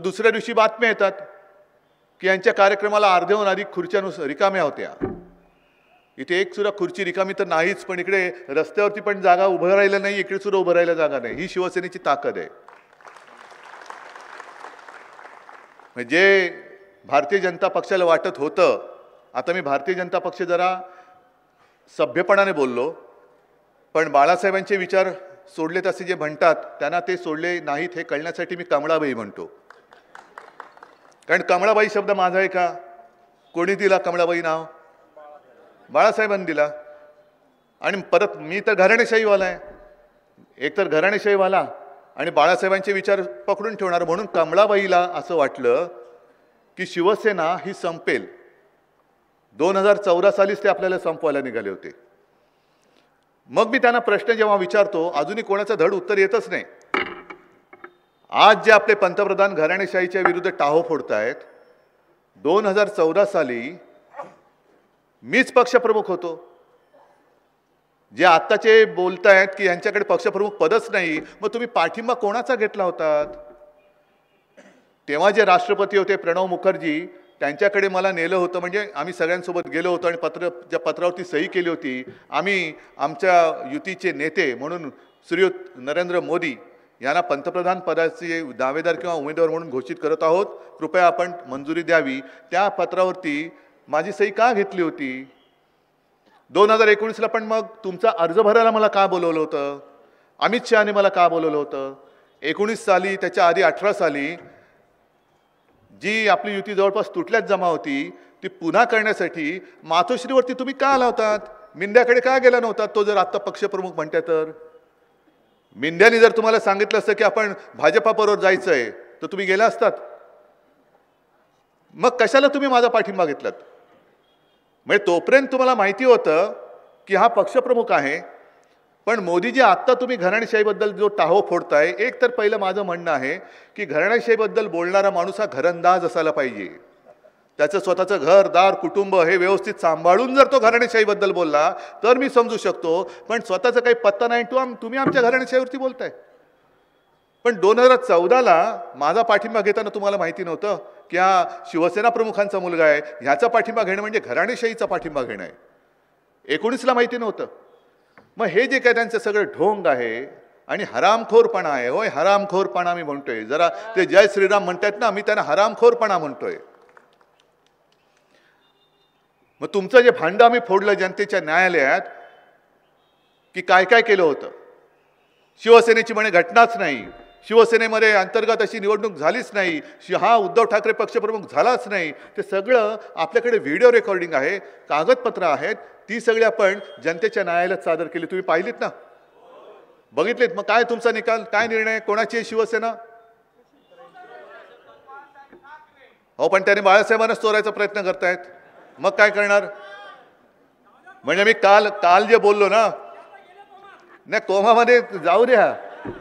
मग दुसऱ्या दिवशी बातम्या येतात की यांच्या कार्यक्रमाला अर्ध्याहून अधिक खुर्च्यानुसार रिकाम्या होत्या इथे एक सुद्धा खुर्ची रिकामी तर नाहीच पण इकडे रस्त्यावरती पण जागा उभं राहिलं नाही इकडे सुद्धा उभं राहिल्या जागा नाही ही शिवसेनेची ताकद आहे म्हणजे भारतीय जनता पक्षाला वाटत होतं आता मी भारतीय जनता पक्ष जरा सभ्यपणाने बोललो पण बाळासाहेबांचे विचार सोडलेत असे जे म्हणतात त्यांना ते सोडले नाहीत हे कळण्यासाठी मी कमळाबाई म्हणतो कारण कमळाबाई शब्द माझा आहे का कोणी दिला कमळाबाई नाव बाळासाहेबांनी दिला आणि परत मी तर घराणेशाहीवाला आहे एक तर घराणेशाहीवाला आणि बाळासाहेबांचे विचार पकडून ठेवणार म्हणून कमळाबाईला असं वाटलं की शिवसेना ही संपेल दोन हजार चौदा सालीच ते आपल्याला संपवायला निघाले होते मग मी त्यांना प्रश्न जेव्हा विचारतो अजूनही कोणाचं धड उत्तर येतच नाही आज जे आपले पंतप्रधान घराणेशाहीच्या विरुद्ध टाहो फोडत आहेत दोन हजार चौदा साली मीच पक्षप्रमुख होतो जे आत्ताचे बोलतायत की यांच्याकडे पक्षप्रमुख पदच नाही मग तुम्ही पाठिंबा कोणाचा घेतला होता तेव्हा जे राष्ट्रपती होते प्रणव मुखर्जी त्यांच्याकडे मला नेलं होतं म्हणजे आम्ही सगळ्यांसोबत गेलो होतो आणि पत्र ज्या पत्रावरती सही केली होती आम्ही आमच्या युतीचे नेते म्हणून श्रीयुत नरेंद्र मोदी यांना पंतप्रधान पदाचे दावेदार किंवा उमेदवार म्हणून घोषित करत आहोत कृपया आपण मंजुरी द्यावी त्या पत्रावरती माझी सही का घेतली होती दोन हजार एकोणीसला पण मग तुमचा अर्ज भरायला मला का बोलवलं होतं अमित शहाने मला का बोलवलं होतं एकोणीस साली त्याच्या आधी अठरा साली जी आपली युती जवळपास तुटल्यात जमा होती ती पुन्हा करण्यासाठी मातोश्रीवरती तुम्ही का आला होतात मिंद्याकडे का गेला नव्हता तो जर आत्ता पक्षप्रमुख म्हणत्या तर मेंढ्याने जर तुम्हाला सांगितलं असतं की आपण भाजपाबरोबर जायचं आहे तर तुम्ही गेला असतात मग कशाला तुम्ही माझा पाठिंबा घेतलात म्हणजे तोपर्यंत तुम्हाला माहिती होतं की हा पक्षप्रमुख आहे पण मोदीजी आत्ता तुम्ही घराणेशाहीबद्दल जो टाहो फोडताय एक तर पहिलं माझं म्हणणं आहे की घराणेशाहीबद्दल बोलणारा माणूस हा घरंदाज असायला पाहिजे त्याचं स्वतःचं घर दार कुटुंब हे व्यवस्थित सांभाळून जर तो घराणेशाहीबद्दल बोलला तर मी समजू शकतो पण स्वतःचं काही पत्ता नाही तू आम तुम्ही आमच्या घराणेशाहीवरती बोलताय पण दोन हजार चौदाला माझा पाठिंबा घेताना तुम्हाला माहिती नव्हतं की हा शिवसेना प्रमुखांचा मुलगा आहे ह्याचा पाठिंबा घेणं म्हणजे घराणेशाहीचा पाठिंबा घेणं आहे एकोणीसला माहिती नव्हतं मग हे जे काय त्यांचं सगळं ढोंग आहे आणि हरामखोरपणा आहे होय हरामखोरपणा मी म्हणतोय जरा ते जय श्रीराम म्हणतात ना मी त्यांना हरामखोरपणा म्हणतोय मग तुमचं जे भांडं आम्ही फोडलं जनतेच्या न्यायालयात की काय काय केलं होतं शिवसेनेची म्हणे घटनाच नाही शिवसेनेमध्ये अंतर्गत अशी निवडणूक झालीच नाही हा उद्धव ठाकरे पक्षप्रमुख झालाच नाही ते सगळं आपल्याकडे व्हिडिओ रेकॉर्डिंग आहे कागदपत्रं आहेत ती सगळी आपण जनतेच्या न्यायालयात सादर केली तुम्ही पाहिलीत ना बघितलेत मग काय तुमचा निकाल काय निर्णय कोणाची आहे शिवसेना हो पण त्याने बाळासाहेबांनाच चोरायचा प्रयत्न करतायत मग काय करणार म्हणजे मी काल काल जे बोललो ना नाही कोमामध्ये जाऊ द्या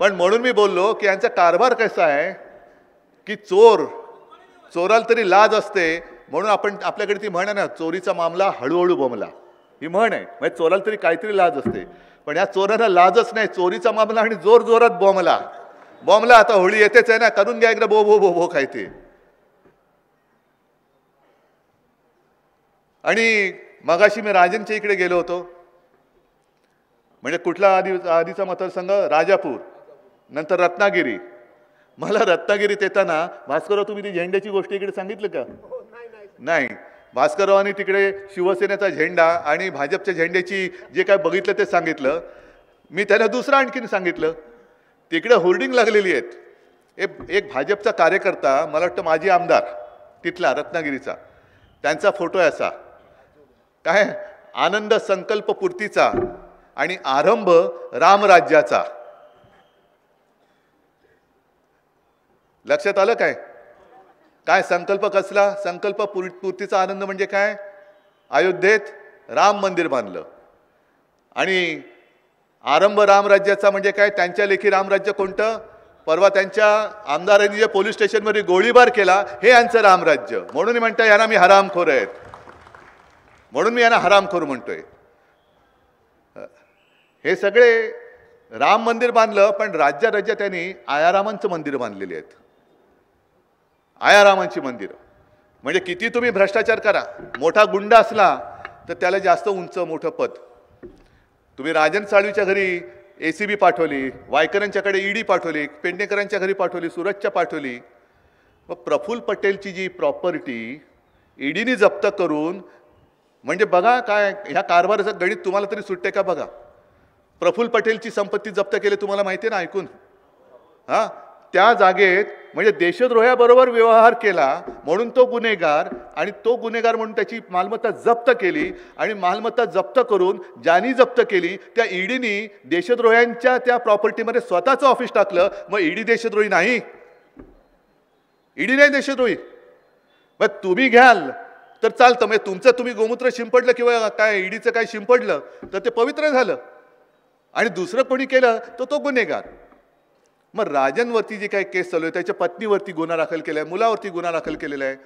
पण म्हणून मी बोललो की यांचा कारभार कसा आहे की चोर चोराला तरी लाज असते म्हणून आपण आपल्याकडे ती म्हण आहे ना चोरीचा मामला हळूहळू बोमला ही म्हण आहे म्हणजे चोराला तरी काहीतरी लाज असते पण या चोराला लाजच नाही चोरीचा मामला आणि जोर जोरात बोमला बोमला आता होळी येतेच आहे ना करून घ्या एकदा बो बो बो बो खायचे आणि मगाशी मी राजनच्या इकडे गेलो होतो म्हणजे कुठला आधी आधीचा मतदारसंघ राजापूर नंतर रत्नागिरी मला रत्नागिरीत येताना भास्करराव तुम्ही ती झेंड्याची गोष्ट इकडे सांगितलं का हो, नाही भास्कररावांनी तिकडे शिवसेनेचा झेंडा आणि भाजपच्या झेंड्याची जे काय बघितलं ते सांगितलं मी त्याला दुसरं आणखीन सांगितलं तिकडे होर्डिंग लागलेली आहेत एक एक भाजपचा कार्यकर्ता मला वाटतं माजी आमदार तिथला रत्नागिरीचा त्यांचा फोटो आहे असा काय आनंद संकल्पपूर्तीचा आणि आरंभ रामराज्याचा लक्षात आलं काय काय संकल्प कसला संकल्प पूर्तीचा आनंद म्हणजे काय अयोध्येत राम मंदिर बांधलं आणि आरंभ रामराज्याचा म्हणजे काय त्यांच्या लेखी रामराज्य कोणतं परवा त्यांच्या आमदारांनी जे पोलीस स्टेशनमध्ये गोळीबार केला हे यांचं रामराज्य म्हणून म्हणता यांना मी हरामखोर आहेत म्हणून मी यांना हराम करू म्हणतोय हे सगळे राम मंदिर बांधलं पण राज्या राज्यात त्यांनी आयारामांचं मंदिर बांधलेले आहेत आयारामांची मंदिर म्हणजे किती तुम्ही भ्रष्टाचार करा मोठा गुंड असला तर त्याला जास्त उंच मोठं पद तुम्ही राजन साळवीच्या घरी ए सी बी पाठवली वायकरांच्याकडे ईडी e पाठवली पेंडेकरांच्या घरी पाठवली सुरतच्या पाठवली व प्रफुल्ल पटेलची जी प्रॉपर्टी e ईडीने जप्त करून म्हणजे बघा काय ह्या कारभाराचं गणित तुम्हाला तरी सुटते का बघा प्रफुल्ल पटेलची संपत्ती जप्त केली तुम्हाला माहिती आहे ना ऐकून हां त्या जागेत म्हणजे देशद्रोह्याबरोबर व्यवहार केला म्हणून तो गुन्हेगार आणि तो गुन्हेगार म्हणून त्याची मालमत्ता जप्त केली आणि मालमत्ता जप्त करून ज्यांनी जप्त केली त्या ईडीनी देशद्रोह्यांच्या त्या प्रॉपर्टीमध्ये स्वतःचं ऑफिस टाकलं मग ईडी देशद्रोही नाही ईडी नाही देशद्रोही मग तुम्ही घ्याल तर चालतं म्हणजे तुमचं तुम्ही गोमूत्र शिंपडलं किंवा काय ईडीचं काय शिंपडलं तर ते पवित्र झालं आणि दुसरं कोणी केलं तर तो गुन्हेगार मग राजांवरती जी काही केस चालू आहे त्याच्या पत्नीवरती गुन्हा दाखल केला आहे मुलावरती गुन्हा दाखल केलेला आहे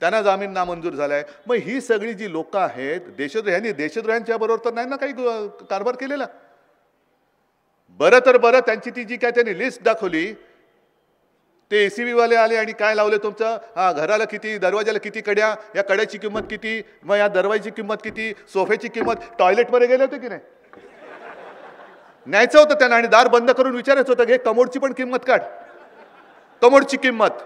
त्यांना जामीन नामंजूर झाला आहे मग ही सगळी जी लोकं आहेत देशद्रोह्यांनी देशद्रोह्यांच्या बरोबर तर नाही ना काही कारभार केलेला बरं तर बरं त्यांची ती जी काय त्यांनी लिस्ट दाखवली ते ए सी बीवाले आले आणि काय लावले तुमचं हा घराला किती दरवाजाला किती कड्या या कड्याची किंमत किती मग या दरवाजाची किंमत किती सोफ्याची किंमत टॉयलेटमध्ये गेले होते की नाही न्यायचं होतं त्यांना आणि दार बंद करून विचारायचं होतं हे कमोडची पण किंमत काढ कमोडची किंमत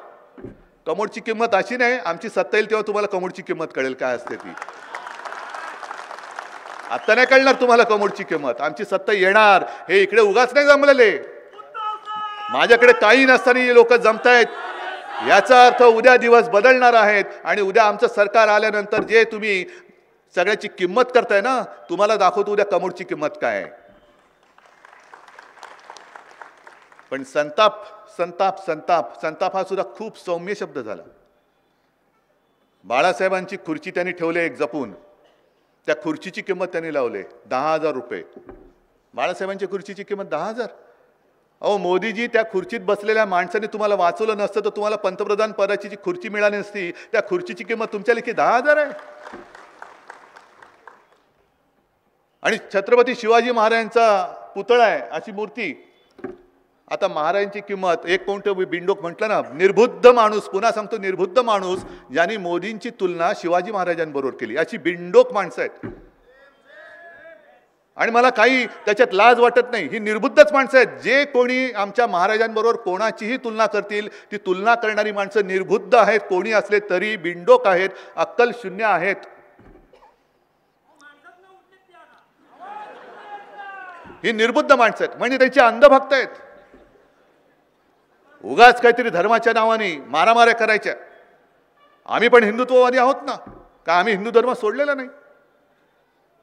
कमोडची किंमत अशी नाही आमची सत्ता येईल तेव्हा तुम्हाला कमोडची किंमत कळेल काय असते ती आत्ता नाही कळणार तुम्हाला कमोडची किंमत आमची सत्ता येणार हे इकडे उगाच नाही जमलेले माझ्याकडे काही नसताना लोक जमतायत याचा अर्थ उद्या दिवस बदलणार आहेत आणि उद्या आमचं सरकार आल्यानंतर जे तुम्ही सगळ्याची किंमत करताय ना तुम्हाला दाखवतो उद्या कमोडची किंमत काय आहे पण संताप संताप संताप संताप हा सुद्धा खूप सौम्य शब्द झाला बाळासाहेबांची खुर्ची त्यांनी ठेवले एक जपून त्या खुर्चीची किंमत त्यांनी लावले दहा हजार रुपये बाळासाहेबांच्या खुर्चीची किंमत दहा हजार अहो मोदीजी त्या खुर्चीत बसलेल्या माणसाने तुम्हाला वाचवलं नसतं तर तुम्हाला पंतप्रधान पदाची जी खुर्ची मिळाली नसती त्या खुर्चीची किंमत तुमच्या लेखी दहा हजार आहे आणि छत्रपती शिवाजी महाराजांचा पुतळा आहे अशी मूर्ती आता महाराजांची किंमत एक कोणतं बिंडोक म्हटलं ना निर्बुद्ध माणूस पुन्हा सांगतो निर्बुद्ध माणूस ज्यांनी मोदींची तुलना शिवाजी महाराजांबरोबर केली अशी बिंडोक माणसं आहेत आणि मला काही त्याच्यात लाज वाटत नाही ही निर्बुद्धच माणसं आहेत जे कोणी आमच्या महाराजांबरोबर कोणाचीही तुलना करतील ती तुलना करणारी माणसं निर्बुद्ध आहेत कोणी असले तरी बिंडोक आहेत अक्कल शून्य आहेत ही निर्बुद्ध माणसं आहेत म्हणजे त्यांचे अंधभक्त आहेत उगाच काहीतरी धर्माच्या नावाने मारामाऱ्या करायच्या आम्ही पण हिंदुत्ववादी आहोत ना का आम्ही हिंदू धर्म सोडलेला नाही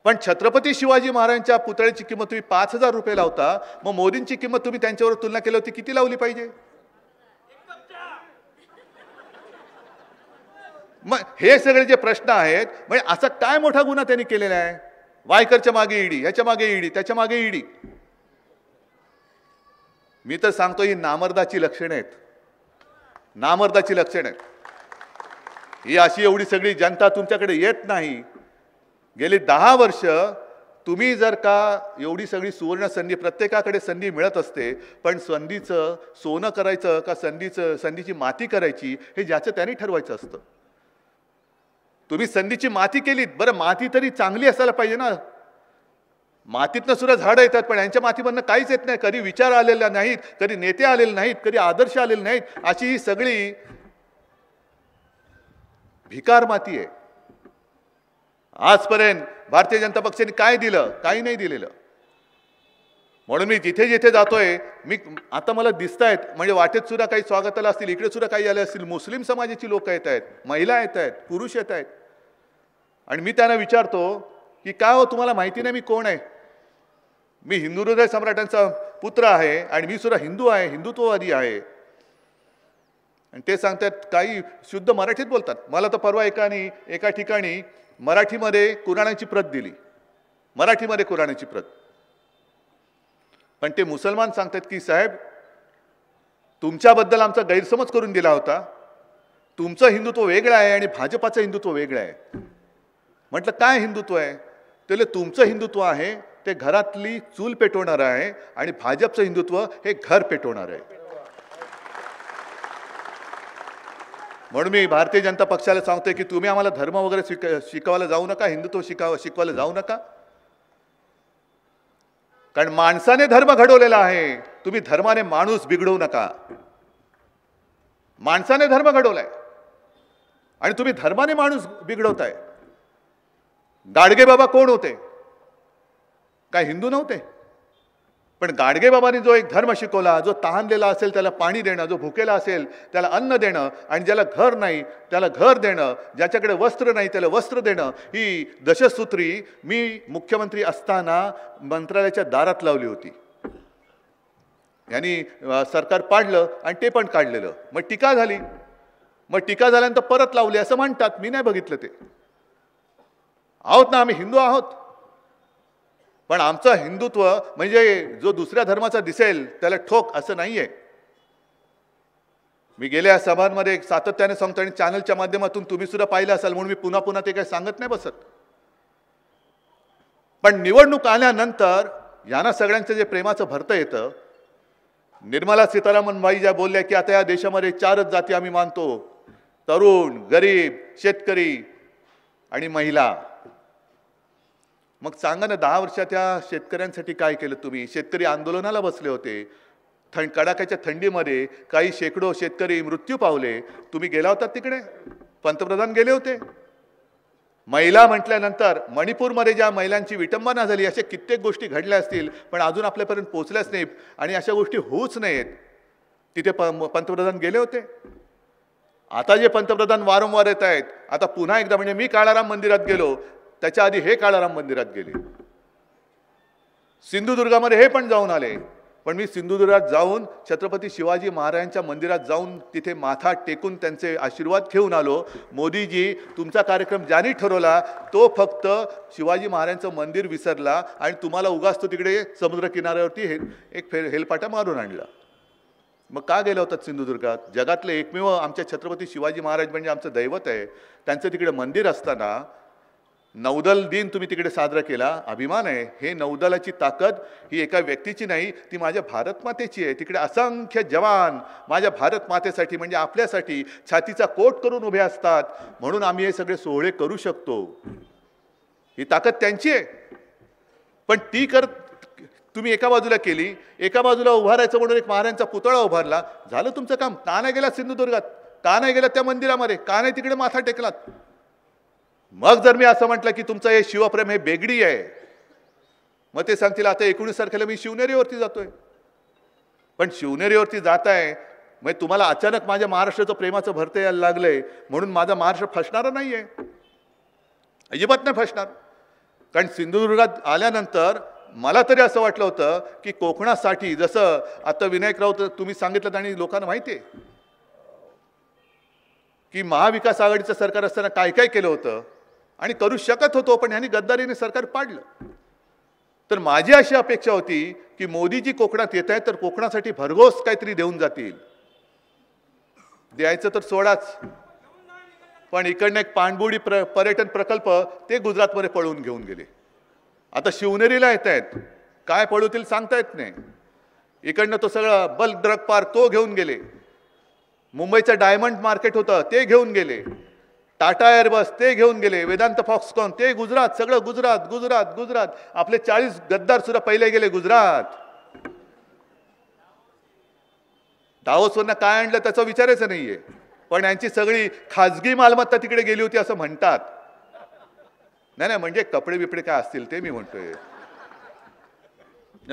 पण छत्रपती शिवाजी महाराजांच्या पुतळ्याची किंमत तुम्ही पाच हजार रुपये लावता मग मोदींची किंमत तुम्ही त्यांच्यावर तुलना केली होती किती लावली पाहिजे मग हे सगळे जे प्रश्न आहेत म्हणजे असा काय मोठा गुन्हा त्यांनी केलेला आहे वायकरच्या मागे ईडी ह्याच्या मागे ईडी त्याच्या मागे ईडी मी तर सांगतो ही नामर्दाची लक्षणं आहेत नामर्दाची लक्षणं आहेत ही अशी एवढी सगळी जनता तुमच्याकडे येत नाही गेली दहा वर्ष तुम्ही जर का एवढी सगळी सुवर्ण संधी प्रत्येकाकडे संधी मिळत असते पण संधीचं सोनं करायचं का संधीचं संधीची माती करायची हे ज्याचं त्याने ठरवायचं असतं तुम्ही संधीची माती केलीत बरं माती तरी चांगली असायला पाहिजे ना मातीतनं सुद्धा झाडं येतात पण यांच्या मातीमधनं काहीच येत नाही कधी विचार आलेला नाहीत कधी नेते आलेले नाहीत कधी आदर्श आलेले नाहीत अशी ही सगळी भिकार माती आहे आजपर्यंत भारतीय जनता पक्षाने काय दिलं काही नाही दिलेलं म्हणून मी जिथे जिथे जातोय मी आता मला दिसत आहेत म्हणजे वाटेत सुद्धा काही स्वागताला असतील इकडे सुद्धा काही आले असतील मुस्लिम समाजाची लोक येत आहेत महिला येत आहेत पुरुष येत आहेत आणि मी त्यांना विचारतो की काय हो तुम्हाला माहिती नाही मी कोण आहे मी हिंदू हृदय सम्राटांचा पुत्र आहे आणि मी सुद्धा हिंदू आहे हिंदुत्ववादी आहे आणि ते सांगतात काही शुद्ध मराठीत बोलतात मला तर परवा एकानी एका ठिकाणी मराठीमध्ये कुराण्याची प्रत दिली मराठीमध्ये कुराणाची प्रत पण ते मुसलमान सांगतात की साहेब तुमच्याबद्दल आमचा गैरसमज करून दिला होता तुमचं हिंदुत्व वेगळं आहे आणि भाजपाचं हिंदुत्व वेगळं आहे म्हटलं काय हिंदुत्व आहे त्याला तुमचं हिंदुत्व आहे ते घरातली चूल पेटवणार आहे आणि भाजपचं हिंदुत्व हे घर पेटवणार आहे म्हणून मी भारतीय जनता पक्षाला सांगतोय की तुम्ही आम्हाला धर्म वगैरे शिक शिकवायला जाऊ नका हिंदुत्व शिकाव शिकवायला जाऊ नका कारण माणसाने धर्म घडवलेला आहे तुम्ही धर्माने माणूस बिघडवू नका माणसाने धर्म घडवलाय आणि तुम्ही धर्माने माणूस बिघडवताय गाडगे बाबा कोण होते काय हिंदू नव्हते पण गाडगेबाबांनी जो एक धर्म शिकवला जो तहानलेला असेल त्याला पाणी देणं जो भुकेला असेल त्याला अन्न देणं आणि ज्याला घर नाही त्याला घर देणं ज्याच्याकडे वस्त्र नाही त्याला वस्त्र देणं ही दशसूत्री मी मुख्यमंत्री असताना मंत्रालयाच्या दारात लावली होती यांनी सरकार पाडलं आणि ते पण काढलेलं मग टीका झाली मग टीका झाल्यानंतर परत लावली असं म्हणतात मी नाही बघितलं ते आहोत ना आम्ही हिंदू आहोत पण आमचं हिंदुत्व म्हणजे जो दुसऱ्या धर्माचा दिसेल त्याला ठोक असं नाही आहे मी गेल्या सभांमध्ये सातत्याने सांगतो आणि चॅनलच्या माध्यमातून तुम्ही सुद्धा पाहिलं असाल म्हणून मी पुन्हा पुन्हा ते काही सांगत नाही बसत पण निवडणूक आल्यानंतर यांना सगळ्यांचं जे प्रेमाचं भरतं येतं निर्मला सीतारामन बाई ज्या बोलल्या की आता या देशामध्ये चारच जाती आम्ही मानतो तरुण गरीब शेतकरी आणि महिला मग सांगा ना दहा वर्षात त्या शेतकऱ्यांसाठी काय केलं तुम्ही शेतकरी आंदोलनाला बसले होते थंड कडाक्याच्या थंडीमध्ये काही शेकडो शेतकरी मृत्यू पावले तुम्ही गेला होता तिकडे पंतप्रधान गेले होते महिला म्हटल्यानंतर मणिपूरमध्ये ज्या महिलांची विटंबना झाली अशा कित्येक गोष्टी घडल्या असतील पण अजून आपल्यापर्यंत पोचल्याच नाहीत आणि अशा गोष्टी होऊच नाहीत तिथे प पंतप्रधान गेले होते आता जे पंतप्रधान वारंवार येत आहेत आता पुन्हा एकदा म्हणजे मी काळाराम मंदिरात गेलो त्याच्या आधी हे काळाराम मंदिरात गेले सिंधुदुर्गामध्ये हे पण जाऊन आले पण मी सिंधुदुर्गात जाऊन छत्रपती शिवाजी महाराजांच्या मंदिरात जाऊन तिथे माथा टेकून त्यांचे आशीर्वाद घेऊन आलो मोदीजी तुमचा कार्यक्रम ज्यांनी ठरवला तो फक्त शिवाजी महाराजांचं मंदिर विसरला आणि तुम्हाला उगाच तो तिकडे समुद्रकिनाऱ्यावरती हे एक फेर हेलपाटा मारून आणला मग का गेला होतात सिंधुदुर्गात जगातले एकमेव आमच्या छत्रपती शिवाजी महाराज म्हणजे आमचं दैवत आहे त्यांचं तिकडे मंदिर असताना नौदल दिन तुम्ही तिकडे साजरा केला अभिमान आहे हे नौदलाची ताकद ही एका व्यक्तीची नाही ती माझ्या भारत मातेची आहे तिकडे असंख्य जवान माझ्या भारत मातेसाठी म्हणजे आपल्यासाठी छातीचा कोट करून उभे असतात म्हणून आम्ही हे सगळे सोहळे करू शकतो ही ताकद त्यांची आहे पण ती कर तुम्ही एका बाजूला केली एका बाजूला उभारायचं म्हणून एक महाराजांचा पुतळा उभारला झालं तुमचं काम का नाही गेला सिंधुदुर्गात का नाही गेला त्या मंदिरामध्ये का नाही तिकडे माथा टेकलात मग जर मी असं म्हटलं की तुमचं हे शिवप्रेम हे बेगडी आहे मग ते सांगतील आता एकोणीस तारखेला मी शिवनेरीवरती जातोय पण शिवनेरीवरती जात आहे मग तुम्हाला अचानक माझ्या महाराष्ट्राचं प्रेमाचं भरते यायला लागलंय म्हणून माझा महाराष्ट्र फसणार नाही आहे अजिबात नाही फसणार कारण सिंधुदुर्गात आल्यानंतर मला तरी असं वाटलं होतं की कोकणासाठी जसं आता विनायक राऊत तुम्ही सांगितलं आणि लोकांना माहिती आहे की महाविकास आघाडीचं सरकार असताना काय काय केलं होतं आणि करू शकत होतो पण ह्यांनी गद्दारीने सरकार पाडलं तर माझी अशी अपेक्षा होती की मोदीजी कोकणात येत आहेत तर कोकणासाठी भरघोस काहीतरी देऊन जातील द्यायचं तर सोडाच पण इकडनं एक पाणबुडी प्र पर्यटन प्रकल्प ते गुजरातमध्ये पळवून घेऊन गेले आता शिवनेरीला येत आहेत काय पळवतील सांगता येत नाही इकडनं तो सगळा बल्क ड्रग पार्क तो घेऊन गेले मुंबईचं डायमंड मार्केट होतं ते घेऊन गेले टाटा एअरबस ते घेऊन गेले वेदांत फॉक्सकॉन ते गुजरात सगळं गुजरात गुजरात गुजरात आपले चाळीस गद्दार सुद्धा पहिले गेले गुजरात दावोसवरनं काय आणलं त्याचा विचारायचं नाहीये पण यांची सगळी खाजगी मालमत्ता तिकडे गेली होती असं म्हणतात नाही नाही म्हणजे कपडे बिपडे काय असतील ते मी म्हणतोय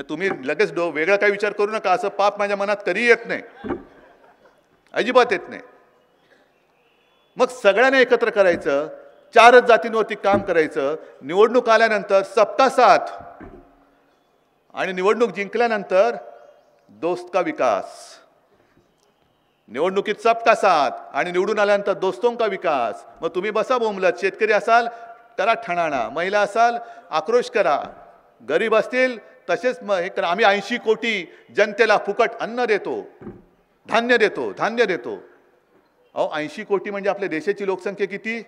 तुम्ही लगेच डो वेगळा काय विचार करू नका असं पाप माझ्या मनात कधी येत नाही अजिबात येत नाही मग सगळ्यांना एकत्र करायचं चारच जातींवरती काम करायचं निवडणूक आल्यानंतर सबका साथ आणि निवडणूक जिंकल्यानंतर दोस्त का विकास निवडणुकीत सबका साथ आणि निवडून आल्यानंतर दोस्तों का विकास मग तुम्ही बसा बोंबलत शेतकरी असाल करा ठणाणा महिला असाल आक्रोश करा गरीब असतील तसेच मग हे करा आम्ही ऐंशी कोटी जनतेला फुकट अन्न देतो धान्य देतो धान्य देतो अहो ऐंशी कोटी म्हणजे आपल्या देशाची लोकसंख्या किती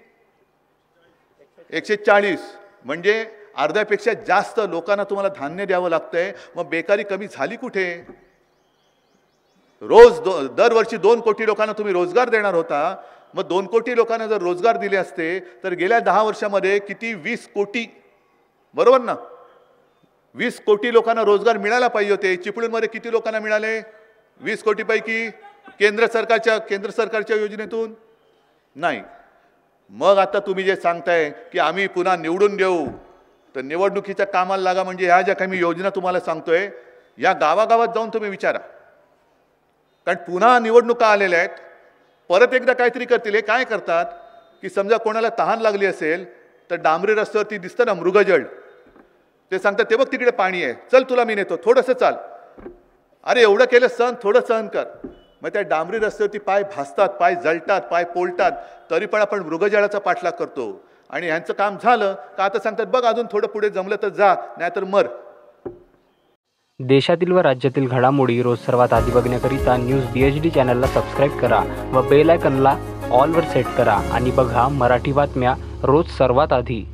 एकशे चाळीस म्हणजे अर्ध्यापेक्षा जास्त लोकांना तुम्हाला धान्य द्यावं लागतंय मग बेकारी कमी झाली कुठे रोज दो दरवर्षी दोन कोटी लोकांना तुम्ही रोजगार देणार होता मग दोन कोटी लोकांना जर रोजगार दिले असते तर गेल्या दहा वर्षामध्ये किती वीस कोटी बरोबर ना वीस कोटी लोकांना रोजगार मिळायला पाहिजे होते चिपळूणमध्ये किती लोकांना मिळाले वीस कोटीपैकी केंद्र सरकारच्या केंद्र सरकारच्या योजनेतून नाही मग आता तुम्ही जे सांगताय की आम्ही पुन्हा निवडून देऊ तर निवडणुकीच्या कामाला लागा म्हणजे ह्या ज्या काही मी योजना तुम्हाला सांगतोय या गावागावात जाऊन तुम्ही विचारा कारण पुन्हा निवडणुका आलेल्या आहेत परत एकदा काहीतरी करतील हे काय करतात की समजा कोणाला तहान लागली असेल तर डांबरी रस्त्यावरती दिसतं ना मृगजळ ते सांगतात ते बघ तिकडे पाणी आहे चल तुला मी नेतो थोडंसं चाल अरे एवढं केलं सहन थोडं सहन कर मग त्या डांबरी रस्त्यावरती पाय भासतात पाय जळतात पाय पोलतात तरी पण आपण मृगजळाचा पाठलाग करतो आणि ह्यांचं काम झालं का आता सांगतात बघ अजून थोडं पुढे जमलं तर जा नाहीतर मर देशातील व राज्यातील घडामोडी रोज सर्वात आधी बघण्याकरिता न्यूज डी एच डी चॅनलला सबस्क्राईब करा व बेल ऑलवर सेट करा आणि बघा मराठी बातम्या रोज सर्वात आधी